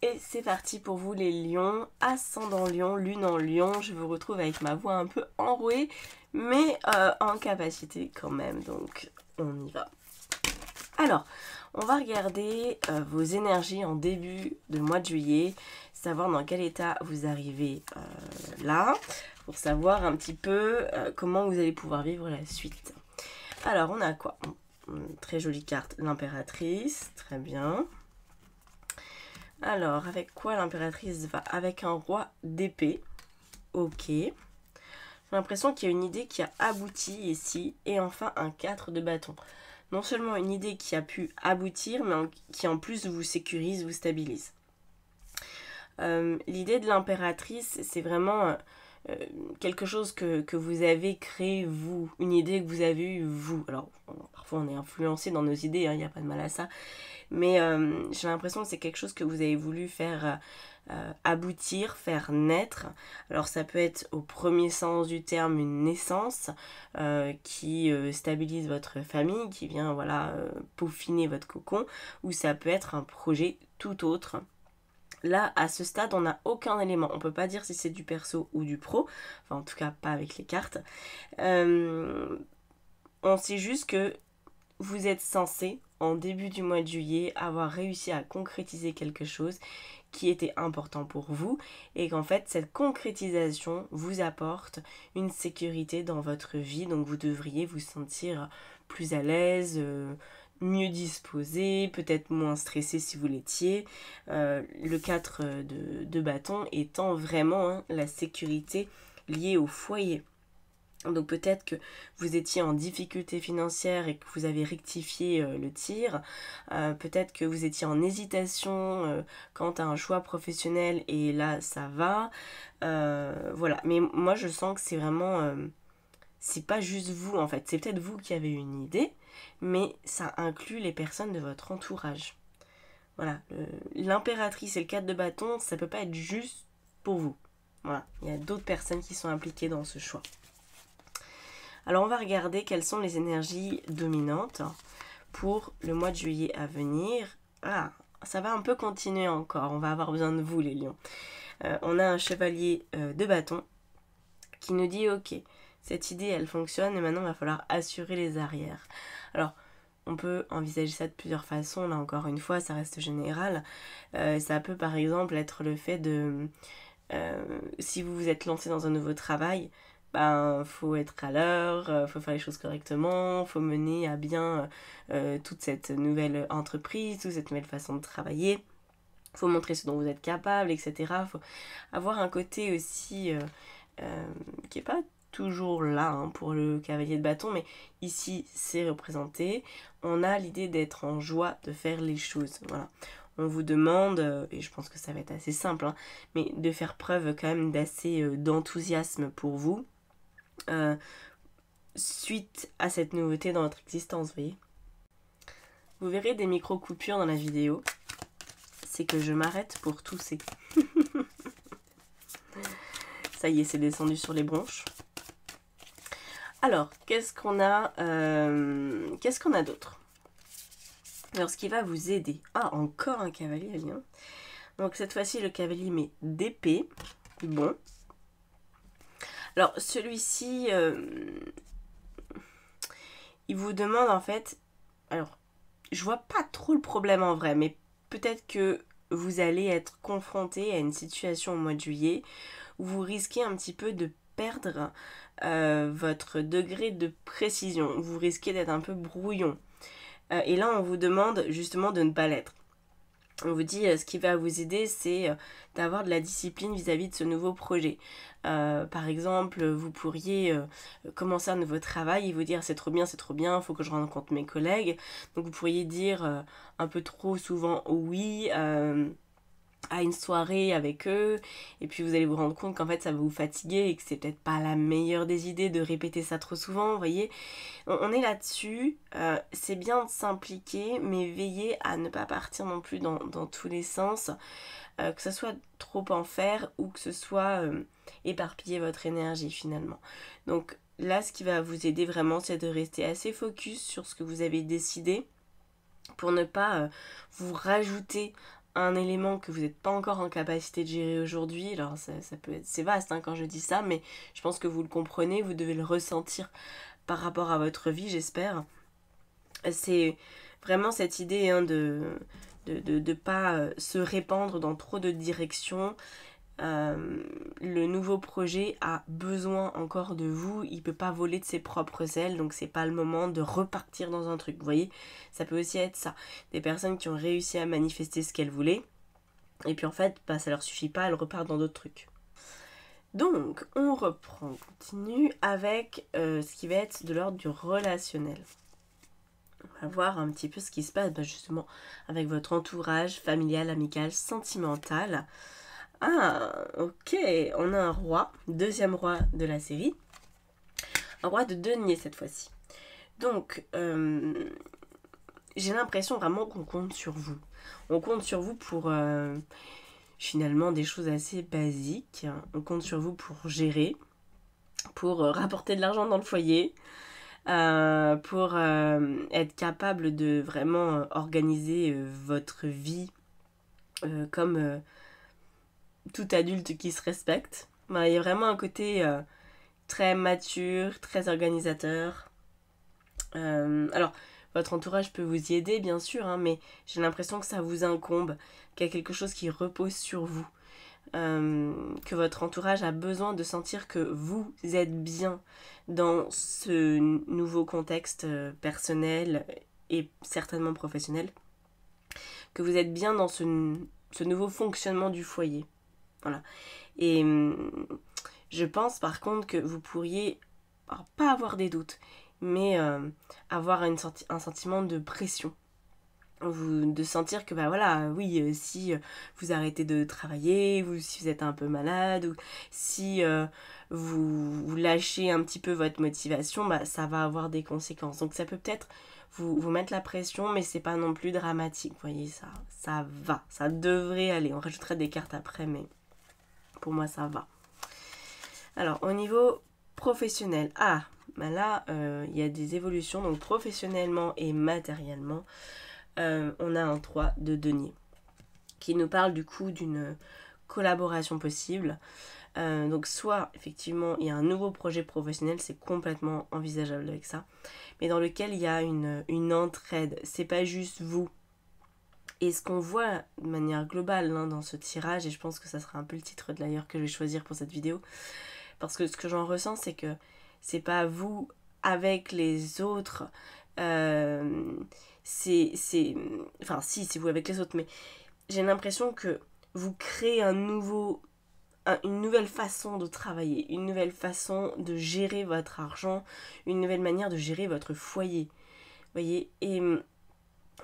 Et c'est parti pour vous les lions, ascendant lion, lune en lion, je vous retrouve avec ma voix un peu enrouée, mais euh, en capacité quand même, donc on y va. Alors, on va regarder euh, vos énergies en début de mois de juillet, savoir dans quel état vous arrivez euh, là, pour savoir un petit peu comment vous allez pouvoir vivre la suite. Alors, on a quoi Très jolie carte, l'impératrice, très bien. Alors, avec quoi l'impératrice va Avec un roi d'épée. Ok. J'ai l'impression qu'il y a une idée qui a abouti ici. Et enfin, un 4 de bâton. Non seulement une idée qui a pu aboutir, mais qui en plus vous sécurise, vous stabilise. Euh, l'idée de l'impératrice, c'est vraiment... Euh, euh, quelque chose que, vous avez créé vous, une idée que vous avez eue vous. Alors, parfois on est influencé dans nos idées, hein, il n'y a pas de mal à ça, mais euh, j'ai l'impression que c'est quelque chose que vous avez voulu faire euh, aboutir, faire naître. Alors, ça peut être au premier sens du terme une naissance qui stabilise votre famille, qui vient voilà peaufiner votre cocon, ou ça peut être un projet tout autre Là, à ce stade, on n'a aucun élément. On ne peut pas dire si c'est du perso ou du pro. Enfin, en tout cas, pas avec les cartes. Euh, on sait juste que vous êtes censé, en début du mois de juillet, avoir réussi à concrétiser quelque chose qui était important pour vous et qu'en fait cette concrétisation vous apporte une sécurité dans votre vie donc vous devriez vous sentir plus à l'aise euh, mieux disposé, peut-être moins stressé si vous l'étiez. Euh, le 4 euh, de, bâton étant vraiment hein, la sécurité liée au foyer. Donc peut-être que vous étiez en difficulté financière et que vous avez rectifié euh, le tir. peut-être que vous étiez en hésitation quant à un choix professionnel et là ça va. voilà. Mais moi je sens que c'est vraiment... c'est pas juste vous en fait. C'est peut-être vous qui avez une idée mais ça inclut les personnes de votre entourage. Voilà, l'impératrice et le cadre de bâton, ça peut pas être juste pour vous. Voilà, il y a d'autres personnes qui sont impliquées dans ce choix. Alors on va regarder quelles sont les énergies dominantes pour le mois de juillet à venir. Ah, ça va un peu continuer encore, on va avoir besoin de vous les lions. Euh, on a un chevalier euh, de bâton qui nous dit ok, cette idée elle fonctionne et maintenant il va falloir assurer les arrières. Alors on peut envisager ça de plusieurs façons, là encore une fois ça reste général. Euh, ça peut par exemple être le fait de euh, si vous vous êtes lancé dans un nouveau travail, ben faut être à l'heure, euh, faut faire les choses correctement, faut mener à bien toute cette nouvelle entreprise, toute cette nouvelle façon de travailler faut montrer ce dont vous êtes capable, etc. faut avoir un côté aussi qui est pas toujours là hein, pour le cavalier de bâton, mais ici c'est représenté. On a l'idée d'être en joie de faire les choses. Voilà. On vous demande, euh, et je pense que ça va être assez simple, hein, mais de faire preuve quand même d'assez euh, d'enthousiasme pour vous euh, suite à cette nouveauté dans votre existence, vous voyez. Vous verrez des micro-coupures dans la vidéo. C'est que je m'arrête pour tousser. Ça y est, c'est descendu sur les bronches. Alors, qu'est-ce qu'on a, euh, qu'est-ce qu'on a d'autre Alors, ce qui va vous aider. Ah, encore un cavalier, allez, Donc, cette fois-ci, le cavalier met d'épée. Bon. Alors, celui-ci, euh, il vous demande en fait. Alors, je vois pas trop le problème en vrai, mais peut-être que vous allez être confronté à une situation au mois de juillet où vous risquez un petit peu de perdre euh, votre degré de précision. Vous risquez d'être un peu brouillon. Euh, et là, on vous demande justement de ne pas l'être. On vous dit euh, ce qui va vous aider, c'est d'avoir de la discipline vis-à-vis de ce nouveau projet. par exemple, vous pourriez commencer un nouveau travail et vous dire c'est trop bien, c'est trop bien, il faut que je rende compte mes collègues. Donc vous pourriez dire un peu trop souvent oui à une soirée avec eux et puis vous allez vous rendre compte qu'en fait ça va vous fatiguer et que c'est peut-être pas la meilleure des idées de répéter ça trop souvent, vous voyez. On, est là-dessus, euh, c'est bien de s'impliquer mais veillez à ne pas partir non plus dans, tous les sens, euh, que ce soit trop en faire ou que ce soit euh, éparpiller votre énergie finalement. Donc là ce qui va vous aider vraiment c'est de rester assez focus sur ce que vous avez décidé pour ne pas vous rajouter un élément que vous n'êtes pas encore en capacité de gérer aujourd'hui, alors ça, peut être, c'est vaste hein, quand je dis ça, mais je pense que vous le comprenez, vous devez le ressentir par rapport à votre vie, j'espère. C'est vraiment cette idée hein, de ne de, de pas euh, se répandre dans trop de directions euh, le nouveau projet a besoin encore de vous, il peut pas voler de ses propres ailes, donc c'est pas le moment de repartir dans un truc. Vous voyez, ça peut aussi être ça. Des personnes qui ont réussi à manifester ce qu'elles voulaient, et puis en fait, bah, ça leur suffit pas, elles repartent dans d'autres trucs. Donc, on reprend, on continue avec euh, ce qui va être de l'ordre du relationnel. On va voir un petit peu ce qui se passe bah, justement avec votre entourage familial, amical, sentimental. Ah, ok, on a un roi, deuxième roi de la série. Un roi de denier cette fois-ci. Donc, euh, j'ai l'impression vraiment qu'on compte sur vous. On compte sur vous pour euh, finalement des choses assez basiques. On compte sur vous pour gérer, pour euh, rapporter de l'argent dans le foyer, pour être capable de vraiment organiser votre vie comme tout adulte qui se respecte. Bah, il y a vraiment un côté euh, très mature, très organisateur. Euh, alors, votre entourage peut vous y aider, bien sûr, hein, mais j'ai l'impression que ça vous incombe, qu'il y a quelque chose qui repose sur vous, euh, que votre entourage a besoin de sentir que vous êtes bien dans ce nouveau contexte personnel et certainement professionnel, que vous êtes bien dans ce nouveau fonctionnement du foyer. Et hum, je pense par contre que vous pourriez pas avoir des doutes, mais hum, avoir un sentiment de pression. de sentir que bah voilà oui euh, si euh, vous arrêtez de travailler ou si vous êtes un peu malade ou si euh, vous, lâchez un petit peu votre motivation bah, ça va avoir des conséquences donc ça peut peut-être vous, mettre la pression mais c'est pas non plus dramatique vous voyez ça ça va ça devrait aller on rajouterait des cartes après mais pour moi, ça va. Alors, au niveau professionnel, ah, ben là, euh, il y a des évolutions. Donc, professionnellement et matériellement, euh, on a un 3 de denier qui nous parle du coup d'une collaboration possible. Euh, donc soit effectivement il y a un nouveau projet professionnel, c'est complètement envisageable avec ça, mais dans lequel il y a une, une entraide. C'est pas juste vous et ce qu'on voit de manière globale hein, dans ce tirage, et je pense que ça sera un peu le titre de d'ailleurs que je vais choisir pour cette vidéo, parce que ce que j'en ressens, c'est que c'est pas vous avec les autres, euh, c'est. Enfin, si, c'est vous avec les autres, mais j'ai l'impression que vous créez un nouveau une nouvelle façon de travailler, une nouvelle façon de gérer votre argent, une nouvelle manière de gérer votre foyer. Voyez, et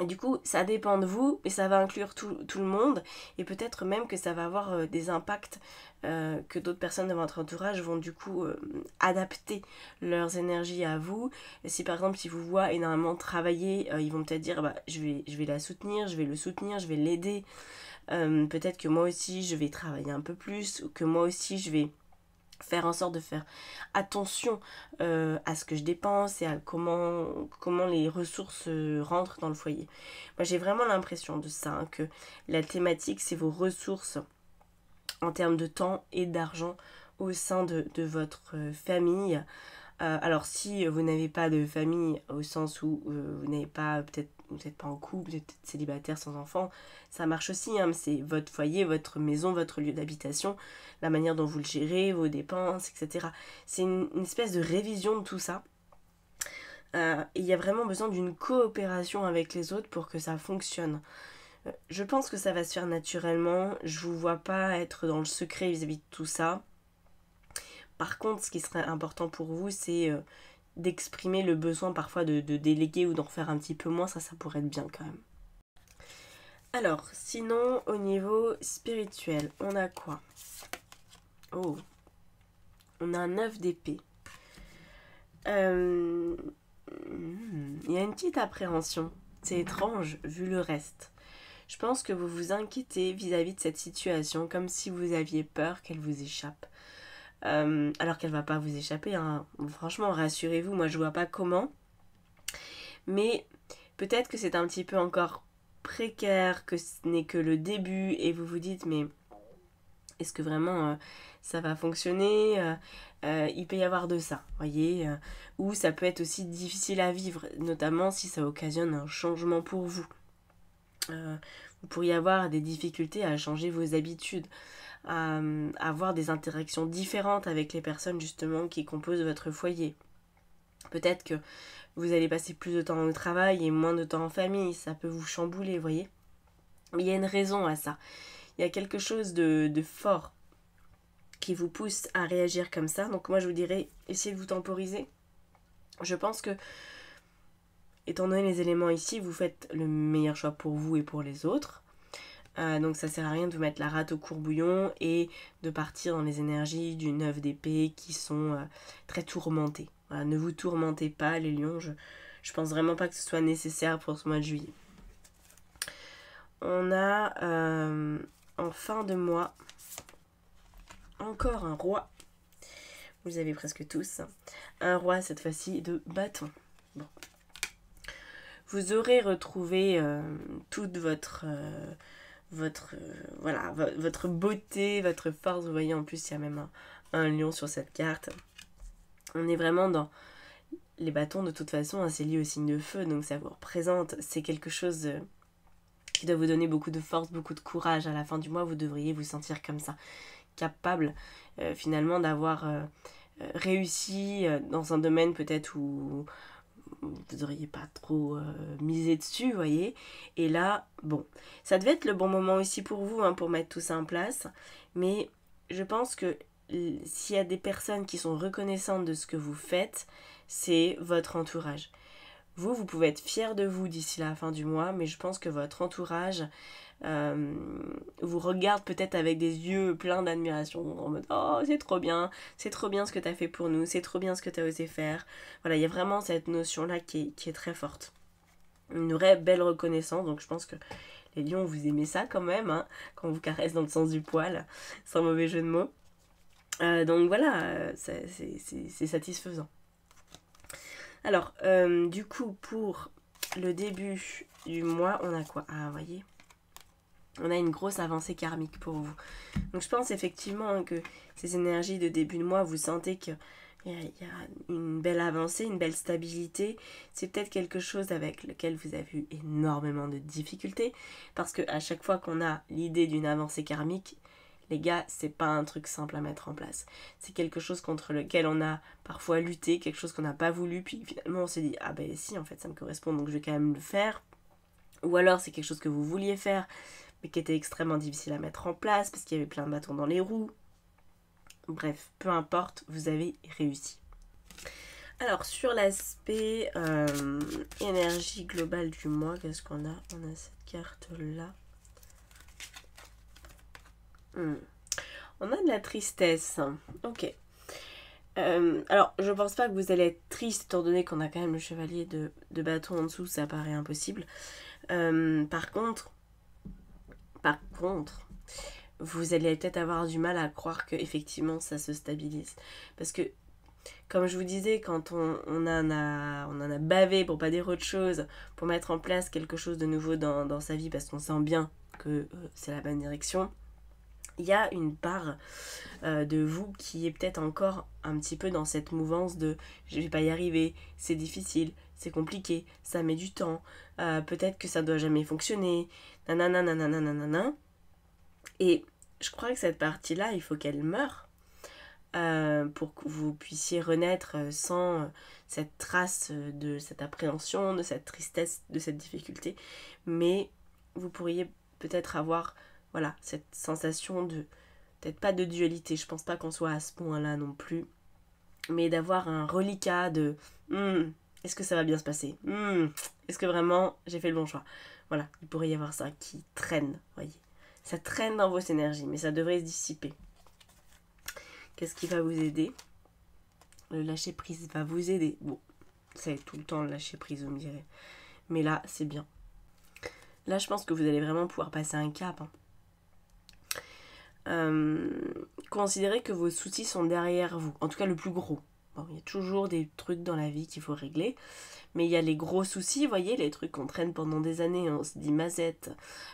du coup, ça dépend de vous, et ça va inclure tout, le monde, et peut-être même que ça va avoir euh, des impacts euh, que d'autres personnes de votre entourage vont du coup euh, adapter leurs énergies à vous. si par exemple, si vous voient énormément travailler, ils vont peut-être dire bah, je, vais, je vais la soutenir, je vais le soutenir, je vais l'aider. peut-être que moi aussi, je vais travailler un peu plus, ou que moi aussi, je vais faire en sorte de faire attention euh, à ce que je dépense et à comment, les ressources euh, rentrent dans le foyer. Moi j'ai vraiment l'impression de ça, hein, que la thématique c'est vos ressources en termes de temps et d'argent au sein de votre euh, famille. Euh, alors si vous n'avez pas de famille au sens où euh, vous n'avez pas euh, peut-être n'êtes pas en couple, vous êtes célibataire sans enfant, ça marche aussi. Hein, c'est votre foyer, votre maison, votre lieu d'habitation, la manière dont vous le gérez, vos dépenses, etc. C'est une, espèce de révision de tout ça. il y a vraiment besoin d'une coopération avec les autres pour que ça fonctionne. Je pense que ça va se faire naturellement. Je vous vois pas être dans le secret vis à -vis de tout ça. Par contre, ce qui serait important pour vous, c'est euh, d'exprimer le besoin parfois de, déléguer ou d'en faire un petit peu moins, ça, ça pourrait être bien quand même. Alors, sinon, au niveau spirituel, on a quoi Oh On a un 9 d'épée. Euh, hmm, il y a une petite appréhension. C'est étrange, vu le reste. Je pense que vous vous inquiétez vis à -vis de cette situation, comme si vous aviez peur qu'elle vous échappe. Euh, alors qu'elle va pas vous échapper. Hein. franchement, rassurez-vous, moi je vois pas comment. Mais peut-être que c'est un petit peu encore précaire, que ce n'est que le début et vous vous dites mais est-ce que vraiment euh, ça va fonctionner euh, Il peut y avoir de ça, voyez Ou ça peut être aussi difficile à vivre, notamment si ça occasionne un changement pour vous. vous pourriez avoir des difficultés à changer vos habitudes, à avoir des interactions différentes avec les personnes justement qui composent votre foyer. Peut-être que vous allez passer plus de temps au travail et moins de temps en famille, ça peut vous chambouler, voyez. Mais il y a une raison à ça. Il y a quelque chose de, de fort qui vous pousse à réagir comme ça. Donc moi je vous dirais, essayez de vous temporiser. Je pense que, étant donné les éléments ici, vous faites le meilleur choix pour vous et pour les autres. Euh, donc ça sert à rien de vous mettre la rate au courbouillon et de partir dans les énergies du 9 d'épée qui sont euh, très tourmentées. ne vous tourmentez pas les lions, je, pense vraiment pas que ce soit nécessaire pour ce mois de juillet. On a euh, en fin de mois encore un roi. Vous avez presque tous. Hein. Un roi cette fois-ci de bâton. Vous aurez retrouvé toute votre votre, euh, voilà, votre beauté, votre force. Vous voyez, en plus, il y a même un, lion sur cette carte. On est vraiment dans les bâtons, de toute façon, hein, c'est lié au signe de feu, donc ça vous représente. C'est quelque chose euh, qui doit vous donner beaucoup de force, beaucoup de courage. À la fin du mois, vous devriez vous sentir comme ça, capable euh, finalement d'avoir réussi dans un domaine peut-être où vous n'auriez pas trop euh, misé dessus, vous voyez. Et là, bon, ça devait être le bon moment aussi pour vous, hein, pour mettre tout ça en place. Mais je pense que s'il y a des personnes qui sont reconnaissantes de ce que vous faites, c'est votre entourage. Vous, vous pouvez être fier de vous d'ici la fin du mois, mais je pense que votre entourage euh, vous regarde peut-être avec des yeux pleins d'admiration, en mode Oh, c'est trop bien, c'est trop bien ce que tu as fait pour nous, c'est trop bien ce que tu as osé faire. Voilà, il y a vraiment cette notion-là qui, est très forte. Une vraie belle reconnaissance, donc je pense que les lions, vous aimez ça quand même, hein, quand on vous caresse dans le sens du poil, sans mauvais jeu de mots. Euh, donc voilà, euh, c'est satisfaisant. Alors, euh, du coup, pour le début du mois, on a quoi Ah, vous voyez on a une grosse avancée karmique pour vous. Donc je pense effectivement hein, que ces énergies de début de mois, vous sentez qu'il y, y, a une belle avancée, une belle stabilité. C'est peut-être quelque chose avec lequel vous avez eu énormément de difficultés, parce qu'à chaque fois qu'on a l'idée d'une avancée karmique, les gars, c'est pas un truc simple à mettre en place. C'est quelque chose contre lequel on a parfois lutté, quelque chose qu'on n'a pas voulu, puis finalement on s'est dit ah ben si en fait ça me correspond donc je vais quand même le faire. Ou alors c'est quelque chose que vous vouliez faire mais qui était extrêmement difficile à mettre en place parce qu'il y avait plein de bâtons dans les roues. Bref, peu importe, vous avez réussi. Alors sur l'aspect euh, énergie globale du mois, qu'est-ce qu'on a On a cette carte là. Hmm. On a de la tristesse. Ok. Euh, alors, je pense pas que vous allez être triste, étant donné qu'on a quand même le chevalier de, bâton en dessous, ça paraît impossible. Euh, par contre, par contre, vous allez peut-être avoir du mal à croire que effectivement ça se stabilise. Parce que, comme je vous disais, quand on, on, en, a, bavé, pour pas dire autre chose, pour mettre en place quelque chose de nouveau dans, sa vie, parce qu'on sent bien que euh, c'est la bonne direction, il y a une part euh, de vous qui est peut-être encore un petit peu dans cette mouvance de je vais pas y arriver, c'est difficile, c'est compliqué, ça met du temps, euh, peut-être que ça doit jamais fonctionner, nanana, nanana, nanana. Et je crois que cette partie-là, il faut qu'elle meure euh, pour que vous puissiez renaître sans cette trace de cette appréhension, de cette tristesse, de cette difficulté. Mais vous pourriez peut-être avoir voilà, cette sensation de, peut-être pas de dualité, je pense pas qu'on soit à ce point-là non plus, mais d'avoir un reliquat de hmm, est-ce que ça va bien se passer hmm, Est-ce que vraiment j'ai fait le bon choix Voilà, il pourrait y avoir ça qui traîne, voyez. Ça traîne dans vos énergies, mais ça devrait se dissiper. Qu'est-ce qui va vous aider Le lâcher prise va vous aider. Bon, c'est tout le temps le lâcher prise, vous me direz Mais là, c'est bien. Là, je pense que vous allez vraiment pouvoir passer un cap. Hein. Euh, considérez que vos soucis sont derrière vous, en tout cas le plus gros. Bon, il y a toujours des trucs dans la vie qu'il faut régler, mais il y a les gros soucis, vous voyez, les trucs qu'on traîne pendant des années, on se dit mazette,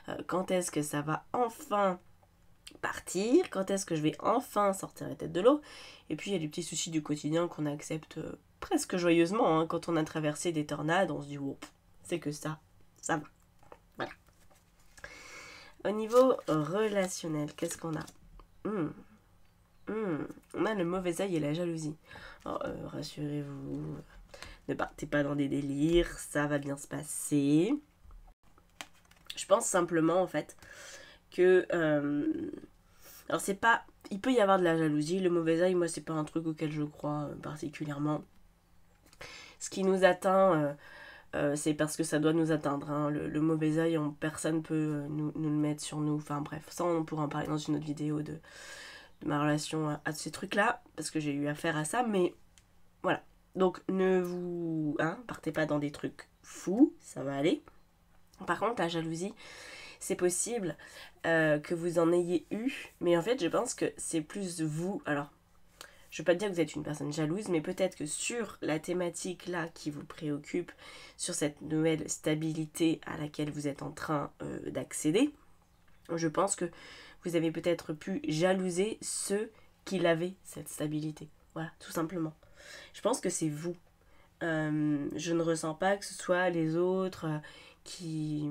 euh, quand est-ce que ça va enfin partir, quand est-ce que je vais enfin sortir la tête de l'eau, et puis il y a les petits soucis du quotidien qu'on accepte euh, presque joyeusement, hein. quand on a traversé des tornades, on se dit, oh, c'est que ça, ça va. Au niveau relationnel, qu'est-ce qu'on a hmm. Hmm. On a le mauvais œil et la jalousie. Oh, euh, rassurez-vous, ne partez pas dans des délires, ça va bien se passer. Je pense simplement en fait que... Euh, alors c'est pas... Il peut y avoir de la jalousie, le mauvais œil, moi c'est pas un truc auquel je crois euh, particulièrement. Ce qui nous atteint... Euh, c'est parce que ça doit nous atteindre. Hein. Le, mauvais oeil, on, personne peut euh, nous, le mettre sur nous. Enfin bref, ça on pourra en parler dans une autre vidéo de, ma relation à, ces trucs-là, parce que j'ai eu affaire à ça, mais voilà. Donc ne vous... Hein, partez pas dans des trucs fous, ça va aller. Par contre, la jalousie, c'est possible euh, que vous en ayez eu, mais en fait je pense que c'est plus vous. Alors, je ne veux pas te dire que vous êtes une personne jalouse, mais peut-être que sur la thématique là qui vous préoccupe, sur cette nouvelle stabilité à laquelle vous êtes en train euh, d'accéder, je pense que vous avez peut-être pu jalouser ceux qui l'avaient, cette stabilité. Voilà, tout simplement. Je pense que c'est vous. Euh, je ne ressens pas que ce soit les autres euh, qui,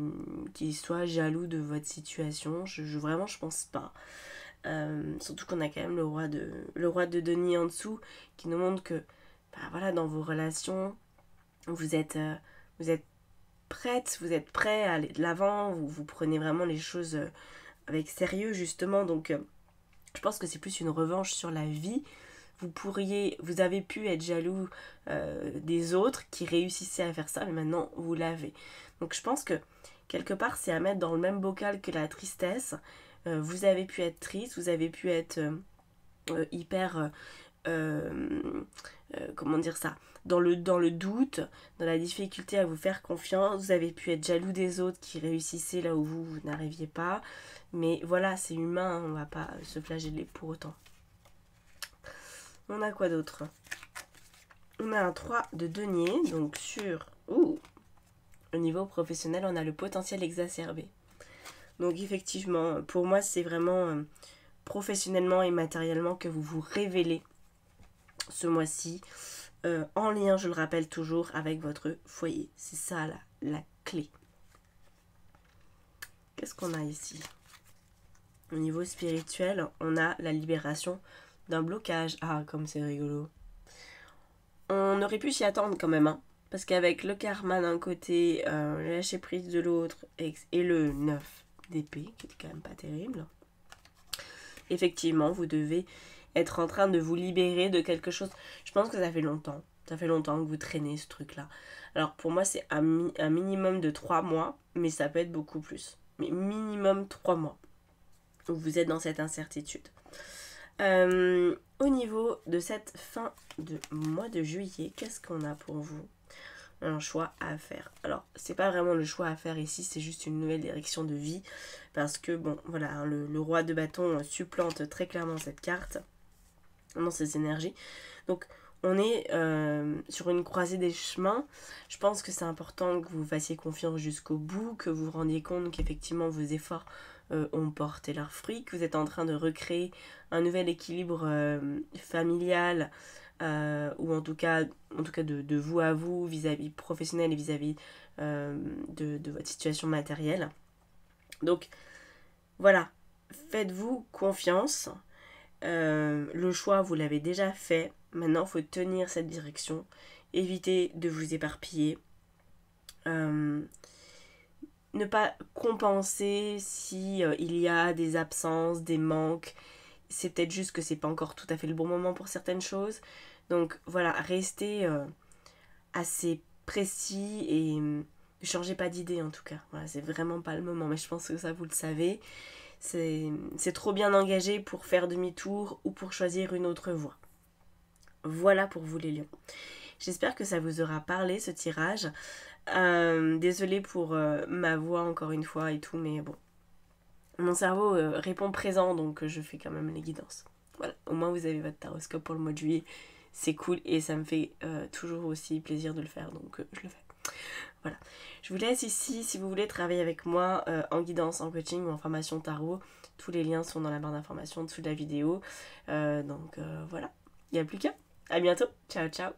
qui soient jaloux de votre situation. Vraiment, je vraiment, je pense pas. Euh, surtout qu'on a quand même le roi, de, le roi de Denis en dessous qui nous montre que bah voilà, dans vos relations, vous êtes, euh, vous êtes prête, vous êtes prêt à aller de l'avant, vous, vous, prenez vraiment les choses euh, avec sérieux justement. Donc je pense que c'est plus une revanche sur la vie. Vous pourriez, vous avez pu être jaloux des autres qui réussissaient à faire ça, mais maintenant vous l'avez. Donc je pense que Quelque part, c'est à mettre dans le même bocal que la tristesse. Euh, vous avez pu être triste, vous avez pu être euh, euh, hyper... comment dire ça dans le, dans le doute, dans la difficulté à vous faire confiance, vous avez pu être jaloux des autres qui réussissaient là où vous, n'arriviez pas. Mais voilà, c'est humain, on on va pas se flageller pour autant. On a quoi d'autre On a un 3 de denier, donc sur... Ouh, au niveau professionnel, on a le potentiel exacerbé. Donc effectivement, pour moi, c'est vraiment euh, professionnellement et matériellement que vous vous révélez ce mois-ci, euh, en lien, je le rappelle toujours, avec votre foyer. C'est ça la, la clé. Qu'est-ce qu'on a ici Au niveau spirituel, on a la libération d'un blocage. Ah, comme c'est rigolo. On aurait pu s'y attendre quand même, hein. Parce qu'avec le karma d'un côté, euh, lâcher prise de l'autre et, le 9 d'épée, qui est quand même pas terrible, effectivement, vous devez être en train de vous libérer de quelque chose. Je pense que ça fait longtemps. Ça fait longtemps que vous traînez ce truc-là. Alors pour moi, c'est un, minimum de 3 mois, mais ça peut être beaucoup plus. Mais minimum 3 mois. où vous êtes dans cette incertitude. Euh, au niveau de cette fin de mois de juillet, qu'est-ce qu'on a pour vous un choix à faire. Alors, c'est pas vraiment le choix à faire ici, c'est juste une nouvelle direction de vie. Parce que, bon, voilà, hein, le, roi de bâton euh, supplante très clairement cette carte dans ses énergies. Donc, on est euh, sur une croisée des chemins. Je pense que c'est important que vous fassiez confiance jusqu'au bout, que vous vous rendiez compte qu'effectivement vos efforts euh, ont porté leurs fruits, que vous êtes en train de recréer un nouvel équilibre familial, euh, ou en tout cas, en tout cas de, vous à vous, vis-à-vis professionnel et vis-à-vis euh, de, votre situation matérielle. Donc voilà, faites-vous confiance. Euh, le choix, vous l'avez déjà fait. Maintenant, il faut tenir cette direction. Évitez de vous éparpiller. ne pas compenser si y a des absences, des manques, c'est peut-être juste que c'est pas encore tout à fait le bon moment pour certaines choses. Donc voilà, restez euh, assez précis et ne hum, changez pas d'idée en tout cas. Voilà, c'est vraiment pas le moment, mais je pense que ça vous le savez. C'est trop bien engagé pour faire demi-tour ou pour choisir une autre voie. Voilà pour vous les lions. J'espère que ça vous aura parlé ce tirage. Euh, désolée pour euh, ma voix encore une fois et tout, mais bon. Mon cerveau répond présent, donc je fais quand même les guidances. Voilà, au moins vous avez votre taroscope pour le mois de juillet c'est cool et ça me fait euh, toujours aussi plaisir de le faire, donc euh, je le fais. Voilà. Je vous laisse ici si vous voulez travailler avec moi euh, en guidance, en coaching ou en formation tarot. Tous les liens sont dans la barre d'information en dessous de la vidéo. donc voilà, il n'y a plus qu'à. À bientôt. Ciao, ciao.